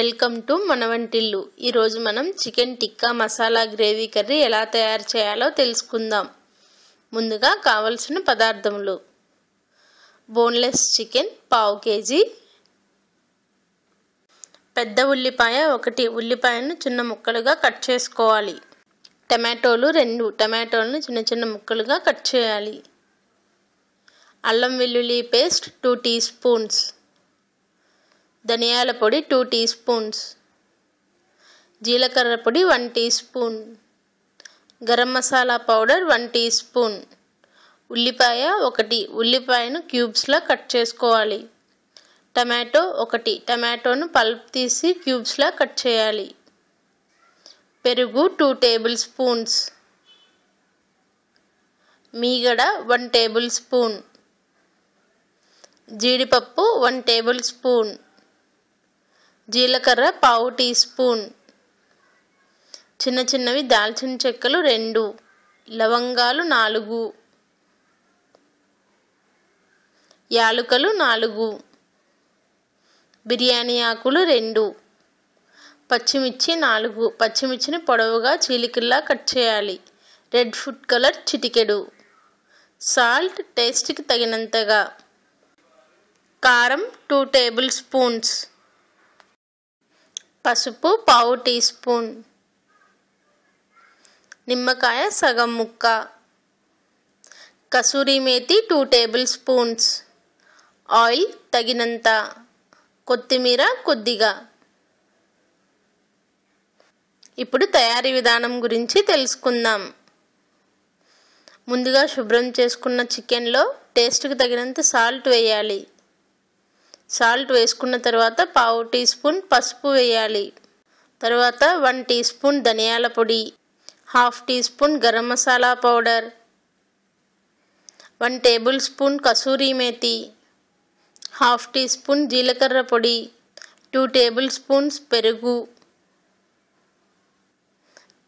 welcome to మన వంటిల్లు ఈరోజు మనం chicken tikka masala gravy curry ఎలా తయారు చేయాలో తెలుసుకుందాం ముందుగా కావలసిన పదార్థములు బోన్లెస్ చికెన్ పావు కేజీ పెద్ద ఉల్లిపాయ ఒకటి ఉల్లిపాయను చిన్న ముక్కలుగా కట్ చేసుకోవాలి టమాటోలు రెండు టమాటోలను చిన్న చిన్న ముక్కలుగా కట్ చేయాలి అల్లం వెల్లుల్లి పేస్ట్ టూ టీ స్పూన్స్ ధనియాల పొడి టూ టీ స్పూన్స్ జీలకర్ర పొడి one teaspoon garam masala powder one teaspoon ఉల్లిపాయ ఒకటి ఉల్లిపాయను క్యూబ్స్లా కట్ చేసుకోవాలి టమాటో ఒకటి టమాటోను పల్ప్ తీసి క్యూబ్స్లా కట్ చేయాలి పెరుగు టూ టేబుల్ స్పూన్స్ మీగడ వన్ టేబుల్ స్పూన్ జీడిపప్పు వన్ టేబుల్ స్పూన్ జీలకర్ర పావు టీ స్పూన్ చిన్న చిన్నవి దాల్చిన చెక్కలు రెండు లవంగాలు నాలుగు యాలుకలు నాలుగు బిర్యానీ ఆకులు రెండు పచ్చిమిర్చి నాలుగు పచ్చిమిర్చిని పొడవుగా చీలికల్లా కట్ చేయాలి రెడ్ ఫుడ్ కలర్ చిటికెడు సాల్ట్ టేస్ట్కి తగినంతగా కారం టూ టేబుల్ స్పూన్స్ పసుపు పావు టీ స్పూన్ నిమ్మకాయ సగం ముక్క kasuri methi two tablespoons oil తగినంత కొత్తిమీర కొద్దిగా ఇప్పుడు తయారీ విధానం గురించి తెలుసుకుందాం ముందుగా శుభ్రం చేసుకున్న చికెన్లో టేస్ట్కి తగినంత సాల్ట్ వేయాలి సాల్ట్ వేసుకున్న తర్వాత పావు టీ స్పూన్ పసుపు వేయాలి తర్వాత వన్ టీ స్పూన్ ధనియాల పొడి half teaspoon garam masala powder one tablespoon kasuri methi half teaspoon జీలకర్ర పొడి టూ టేబుల్ స్పూన్స్ పెరుగు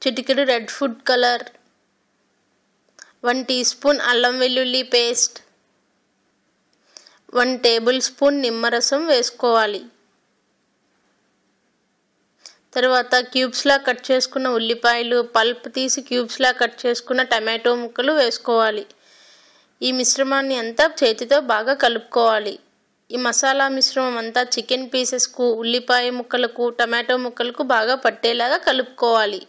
చిటికెడు red food colour one teaspoon అల్లం వెల్లుల్లి పేస్ట్ వన్ టేబుల్ స్పూన్ నిమ్మరసం వేసుకోవాలి తర్వాత క్యూబ్స్లా కట్ చేసుకున్న ఉల్లిపాయలు పల్ప్ తీసి క్యూబ్స్లా కట్ చేసుకున్న టమాటో ముక్కలు వేసుకోవాలి ఈ మిశ్రమాన్ని అంతా చేతితో బాగా కలుపుకోవాలి ఈ మసాలా మిశ్రమం అంతా చికెన్ పీసెస్కు ఉల్లిపాయ ముక్కలకు టమాటో ముక్కలకు బాగా పట్టేలాగా కలుపుకోవాలి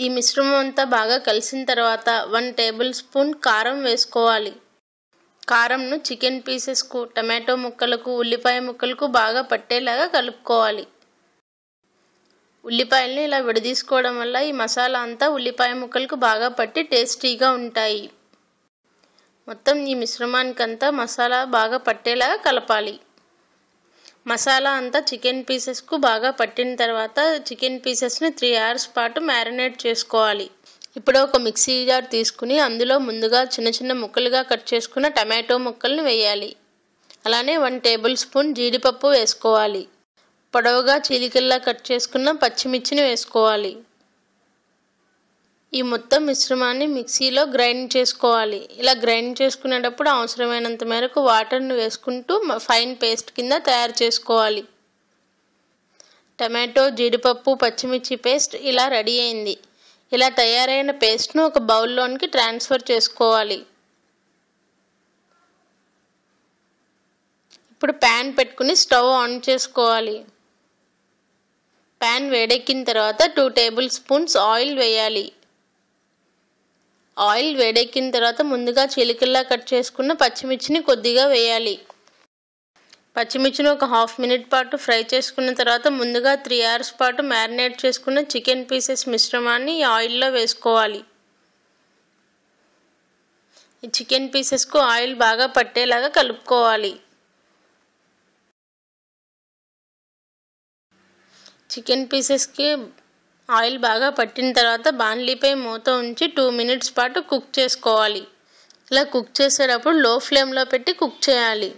ఈ మిశ్రమం అంతా బాగా కలిసిన తర్వాత వన్ టేబుల్ స్పూన్ కారం వేసుకోవాలి కారంను చికెన్ పీసెస్కు టమాటో ముక్కలకు ఉల్లిపాయ ముక్కలకు బాగా పట్టేలాగా కలుపుకోవాలి ఉల్లిపాయలను ఇలా విడదీసుకోవడం వల్ల ఈ మసాలా అంతా ఉల్లిపాయ ముక్కలకు బాగా పట్టి టేస్టీగా ఉంటాయి మొత్తం ఈ మిశ్రమానికంతా మసాలా బాగా పట్టేలాగా కలపాలి మసాలా అంతా చికెన్ పీసెస్కు బాగా పట్టిన తర్వాత చికెన్ పీసెస్ని త్రీ అవర్స్ పాటు మ్యారినేట్ చేసుకోవాలి ఇప్పుడు ఒక మిక్సీ జార్ తీసుకుని అందులో ముందుగా చిన్న చిన్న ముక్కలుగా కట్ చేసుకున్న టమాటో ముక్కల్ని వేయాలి అలానే వన్ టేబుల్ స్పూన్ జీడిపప్పు వేసుకోవాలి పొడవుగా చీలికల్లా కట్ చేసుకున్న పచ్చిమిర్చిని వేసుకోవాలి ఈ మొత్తం మిశ్రమాన్ని మిక్సీలో గ్రైండ్ చేసుకోవాలి ఇలా గ్రైండ్ చేసుకునేటప్పుడు అవసరమైనంత మేరకు వాటర్ని వేసుకుంటూ ఫైన్ పేస్ట్ కింద తయారు చేసుకోవాలి టమాటో జీడిపప్పు పచ్చిమిర్చి పేస్ట్ ఇలా రెడీ అయింది ఇలా తయారైన పేస్ట్ను ఒక బౌల్లోనికి ట్రాన్స్ఫర్ చేసుకోవాలి ఇప్పుడు ప్యాన్ పెట్టుకుని స్టవ్ ఆన్ చేసుకోవాలి ప్యాన్ వేడెక్కిన తర్వాత టూ టేబుల్ స్పూన్స్ ఆయిల్ వేయాలి ఆయిల్ వేడెక్కిన తర్వాత ముందుగా చిలికల్లా కట్ చేసుకున్న పచ్చిమిర్చిని కొద్దిగా వేయాలి పచ్చిమిర్చిని ఒక హాఫ్ మినిట్ పాటు ఫ్రై చేసుకున్న తర్వాత ముందుగా త్రీ అవర్స్ పాటు మ్యారినేట్ చేసుకున్న చికెన్ పీసెస్ మిశ్రమాన్ని ఆయిల్లో వేసుకోవాలి ఈ చికెన్ పీసెస్కు ఆయిల్ బాగా పట్టేలాగా కలుపుకోవాలి చికెన్ పీసెస్కి ఆయిల్ బాగా పట్టిన తర్వాత బాణలీపై మూత ఉంచి టూ మినిట్స్ పాటు కుక్ చేసుకోవాలి ఇలా కుక్ చేసేటప్పుడు లో ఫ్లేమ్లో పెట్టి కుక్ చేయాలి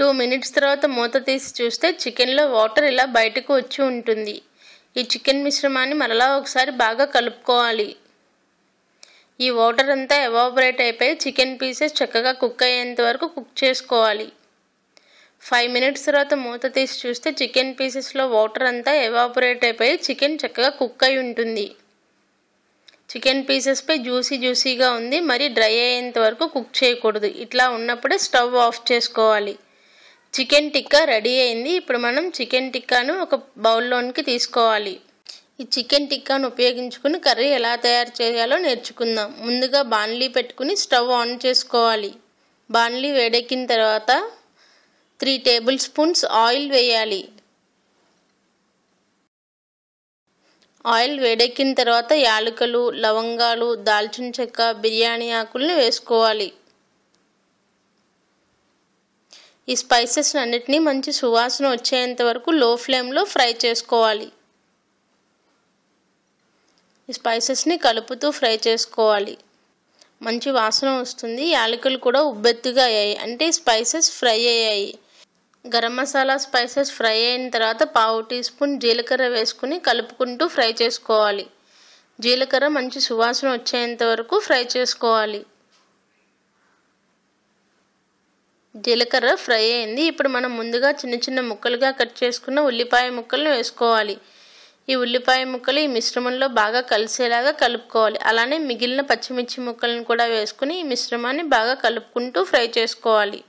టూ మినిట్స్ తర్వాత మూత తీసి చూస్తే చికెన్లో వాటర్ ఇలా బయటకు వచ్చి ఉంటుంది ఈ చికెన్ మిశ్రమాన్ని మరలా ఒకసారి బాగా కలుపుకోవాలి ఈ వాటర్ అంతా ఎవాబరేట్ అయిపోయి చికెన్ పీసెస్ చక్కగా కుక్ అయ్యేంత వరకు కుక్ చేసుకోవాలి ఫైవ్ మినిట్స్ తర్వాత మూత తీసి చూస్తే చికెన్ పీసెస్లో వాటర్ అంతా ఎవాపరేట్ అయిపోయి చికెన్ చక్కగా కుక్ అయి ఉంటుంది చికెన్ పీసెస్పై జ్యూసీ జ్యూసీగా ఉంది మరి డ్రై అయ్యేంత వరకు కుక్ చేయకూడదు ఇట్లా ఉన్నప్పుడే స్టవ్ ఆఫ్ చేసుకోవాలి చికెన్ టిక్కా రెడీ అయింది ఇప్పుడు మనం చికెన్ టిక్కాను ఒక బౌల్లోనికి తీసుకోవాలి ఈ చికెన్ టిక్కాను ఉపయోగించుకుని కర్రీ ఎలా తయారు చేయాలో నేర్చుకుందాం ముందుగా బాణలీ పెట్టుకుని స్టవ్ ఆన్ చేసుకోవాలి బాణలీ వేడెక్కిన తర్వాత త్రీ టేబుల్ స్పూన్స్ ఆయిల్ వేయాలి ఆయిల్ వేడెక్కిన తర్వాత యాలకులు లవంగాలు దాల్చిన చెక్క బిర్యానీ ఆకుల్ని వేసుకోవాలి ఈ స్పైసెస్ అన్నిటినీ మంచి సువాసన వచ్చేంత వరకు లో ఫ్లేమ్లో ఫ్రై చేసుకోవాలి ఈ స్పైసెస్ని కలుపుతూ ఫ్రై చేసుకోవాలి మంచి వాసన వస్తుంది యాలకులు కూడా ఉబ్బెత్తుగా అయ్యాయి అంటే స్పైసెస్ ఫ్రై అయ్యాయి గరం మసాలా స్పైసెస్ ఫ్రై అయిన తర్వాత పావు టీ స్పూన్ జీలకర్ర వేసుకుని కలుపుకుంటూ ఫ్రై చేసుకోవాలి జీలకర్ర మంచి సువాసన వచ్చేంత వరకు ఫ్రై చేసుకోవాలి జీలకర్ర ఫ్రై అయింది ఇప్పుడు మనం ముందుగా చిన్న చిన్న ముక్కలుగా కట్ చేసుకున్న ఉల్లిపాయ ముక్కలను వేసుకోవాలి ఈ ఉల్లిపాయ ముక్కలు ఈ మిశ్రమంలో బాగా కలిసేలాగా కలుపుకోవాలి అలానే మిగిలిన పచ్చిమిర్చి ముక్కలను కూడా వేసుకుని ఈ మిశ్రమాన్ని బాగా కలుపుకుంటూ ఫ్రై చేసుకోవాలి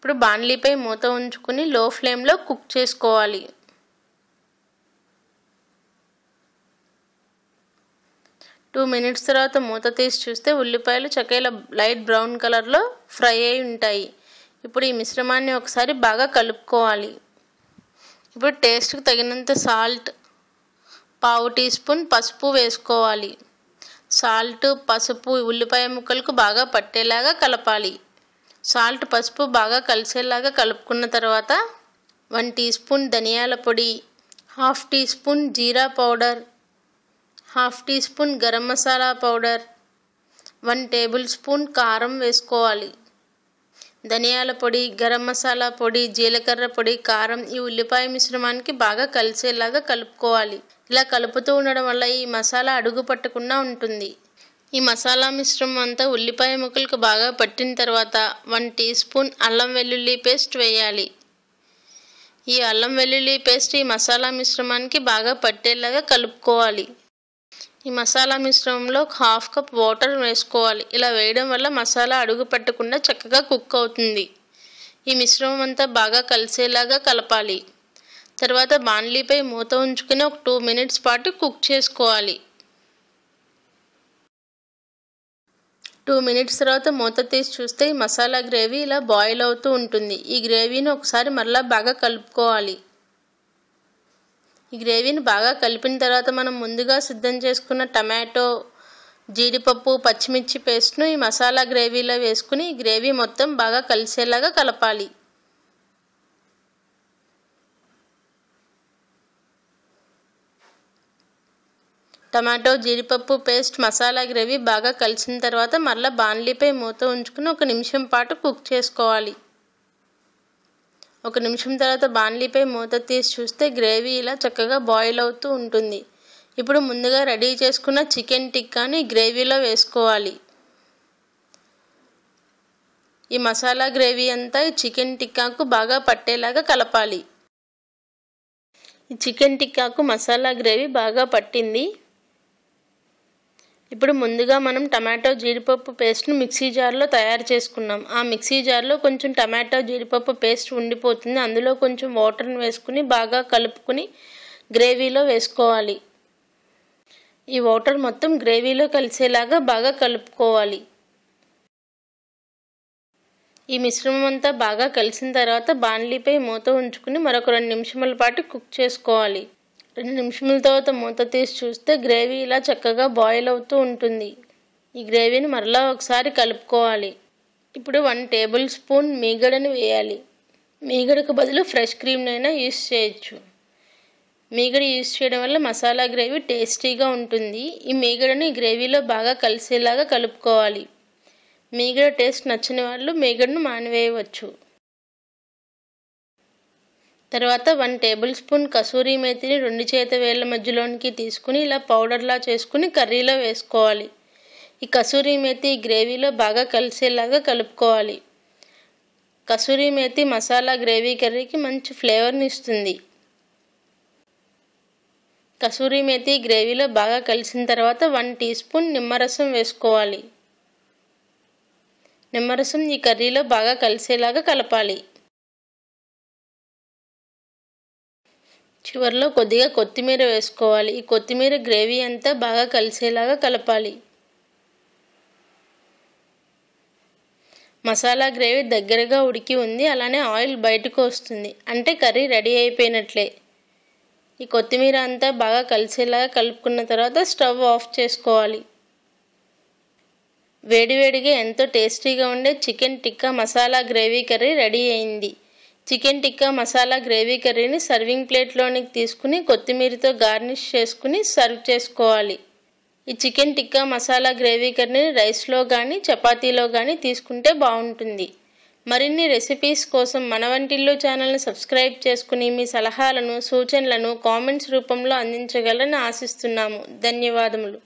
ఇప్పుడు బాణలీపై మూత ఉంచుకుని లో ఫ్లేమ్లో కుక్ చేసుకోవాలి టూ మినిట్స్ తర్వాత మూత తీసి చూస్తే ఉల్లిపాయలు చక్కల లైట్ బ్రౌన్ కలర్లో ఫ్రై అయి ఉంటాయి ఇప్పుడు ఈ మిశ్రమాన్ని ఒకసారి బాగా కలుపుకోవాలి ఇప్పుడు టేస్ట్కి తగినంత సాల్ట్ పావు టీ స్పూన్ పసుపు వేసుకోవాలి సాల్ట్ పసుపు ఉల్లిపాయ ముక్కలకు బాగా పట్టేలాగా కలపాలి సాల్ట్ పసుపు బాగా కలిసేలాగా కలుపుకున్న తర్వాత వన్ టీ స్పూన్ ధనియాల పొడి half teaspoon jeera powder half teaspoon garam masala powder one tablespoon కారం వేసుకోవాలి ధనియాల పొడి గరం మసాలా పొడి జీలకర్ర పొడి కారం ఈ ఉల్లిపాయ మిశ్రమానికి బాగా కలిసేలాగా కలుపుకోవాలి ఇలా కలుపుతూ ఉండడం వల్ల ఈ మసాలా అడుగు పట్టకుండా ఉంటుంది ఈ మసాలా మిశ్రమం అంతా ఉల్లిపాయ ముక్కలకు బాగా పట్టిన తర్వాత వన్ టీ స్పూన్ అల్లం వెల్లుల్లి పేస్ట్ వేయాలి ఈ అల్లం వెల్లుల్లి పేస్ట్ ఈ మసాలా మిశ్రమానికి బాగా పట్టేలాగా కలుపుకోవాలి ఈ మసాలా మిశ్రమంలో ఒక హాఫ్ కప్ వాటర్ వేసుకోవాలి ఇలా వేయడం వల్ల మసాలా అడుగు పట్టకుండా చక్కగా కుక్ అవుతుంది ఈ మిశ్రమం అంతా బాగా కలిసేలాగా కలపాలి తర్వాత బాండ్లీపై మూత ఉంచుకుని ఒక టూ మినిట్స్ పాటు కుక్ చేసుకోవాలి టూ మినిట్స్ తర్వాత మూత తీసి చూస్తే ఈ మసాలా గ్రేవీ ఇలా బాయిల్ అవుతూ ఉంటుంది ఈ గ్రేవీని ఒకసారి మరలా బాగా కలుపుకోవాలి ఈ గ్రేవీని బాగా కలిపిన తర్వాత మనం ముందుగా సిద్ధం చేసుకున్న టమాటో జీడిపప్పు పచ్చిమిర్చి పేస్ట్ను ఈ మసాలా గ్రేవీలో వేసుకుని గ్రేవీ మొత్తం బాగా కలిసేలాగా కలపాలి టమాటో జీడిపప్పు పేస్ట్ మసాలా గ్రేవీ బాగా కలిసిన తర్వాత మరలా బాణలీపై మూత ఉంచుకుని ఒక నిమిషం పాటు కుక్ చేసుకోవాలి ఒక నిమిషం తర్వాత బాణలీపై మూత తీసి చూస్తే గ్రేవీ ఇలా చక్కగా బాయిల్ అవుతూ ఉంటుంది ఇప్పుడు ముందుగా రెడీ చేసుకున్న చికెన్ టిక్కాని గ్రేవీలో వేసుకోవాలి ఈ మసాలా గ్రేవీ అంతా ఈ చికెన్ టిక్కాకు బాగా పట్టేలాగా కలపాలి ఈ చికెన్ టిక్కాకు మసాలా గ్రేవీ బాగా పట్టింది ఇప్పుడు ముందుగా మనం టమాటో జీడిపప్పు పేస్ట్ను మిక్సీ జార్లో తయారు చేసుకున్నాం ఆ మిక్సీ జార్లో కొంచెం టమాటో జీడిపప్పు పేస్ట్ ఉండిపోతుంది అందులో కొంచెం వాటర్ని వేసుకుని బాగా కలుపుకుని గ్రేవీలో వేసుకోవాలి ఈ వాటర్ మొత్తం గ్రేవీలో కలిసేలాగా బాగా కలుపుకోవాలి ఈ మిశ్రమం అంతా బాగా కలిసిన తర్వాత బాణలీపై మూత ఉంచుకుని మరొక రెండు నిమిషముల పాటు కుక్ చేసుకోవాలి రెండు నిమిషముల తర్వాత మూత తీసి చూస్తే గ్రేవీ ఇలా చక్కగా బాయిల్ అవుతూ ఉంటుంది ఈ గ్రేవీని మరలా ఒకసారి కలుపుకోవాలి ఇప్పుడు వన్ టేబుల్ స్పూన్ మీగడని వేయాలి మీగడకు బదులు ఫ్రెష్ క్రీమ్నైనా యూస్ చేయొచ్చు మీగడ యూస్ చేయడం వల్ల మసాలా గ్రేవీ టేస్టీగా ఉంటుంది ఈ మీగడని గ్రేవీలో బాగా కలిసేలాగా కలుపుకోవాలి మీగడ టేస్ట్ నచ్చని వాళ్ళు మీగడను మానివేయవచ్చు తర్వాత వన్ టేబుల్ స్పూన్ కసూరి మేతిని రెండు చేత వేళ్ళ మధ్యలోనికి తీసుకుని ఇలా పౌడర్లా చేసుకుని కర్రీలో వేసుకోవాలి ఈ కసూరి మేతి గ్రేవీలో బాగా కలిసేలాగా కలుపుకోవాలి కసూరి మేతి మసాలా గ్రేవీ కర్రీకి మంచి ఫ్లేవర్ని ఇస్తుంది కసూరి మేతి గ్రేవీలో బాగా కలిసిన తర్వాత వన్ టీ స్పూన్ నిమ్మరసం వేసుకోవాలి నిమ్మరసం ఈ కర్రీలో బాగా కలిసేలాగా కలపాలి చివరిలో కొద్దిగా కొత్తిమీర వేసుకోవాలి ఈ కొత్తిమీర గ్రేవీ అంతా బాగా కలిసేలాగా కలపాలి మసాలా గ్రేవీ దగ్గరగా ఉడికి ఉంది అలానే ఆయిల్ బయటకు వస్తుంది అంటే కర్రీ రెడీ అయిపోయినట్లే ఈ కొత్తిమీర అంతా బాగా కలిసేలాగా కలుపుకున్న తర్వాత స్టవ్ ఆఫ్ చేసుకోవాలి వేడివేడిగా ఎంతో టేస్టీగా ఉండే chicken tikka masala gravy curry ready అయింది చికెన్ టిక్కా మసాలా గ్రేవీ కర్రీని సర్వింగ్ ప్లేట్లోనికి తీసుకుని కొత్తిమీరతో గార్నిష్ చేసుకుని సర్వ్ చేసుకోవాలి ఈ చికెన్ టిక్కా మసాలా గ్రేవీ కర్రీని రైస్లో కానీ చపాతీలో కానీ తీసుకుంటే బాగుంటుంది మరిన్ని రెసిపీస్ కోసం మన వంటిల్లో ఛానల్ని సబ్స్క్రైబ్ చేసుకుని మీ సలహాలను సూచనలను కామెంట్స్ రూపంలో అందించగలని ఆశిస్తున్నాము ధన్యవాదములు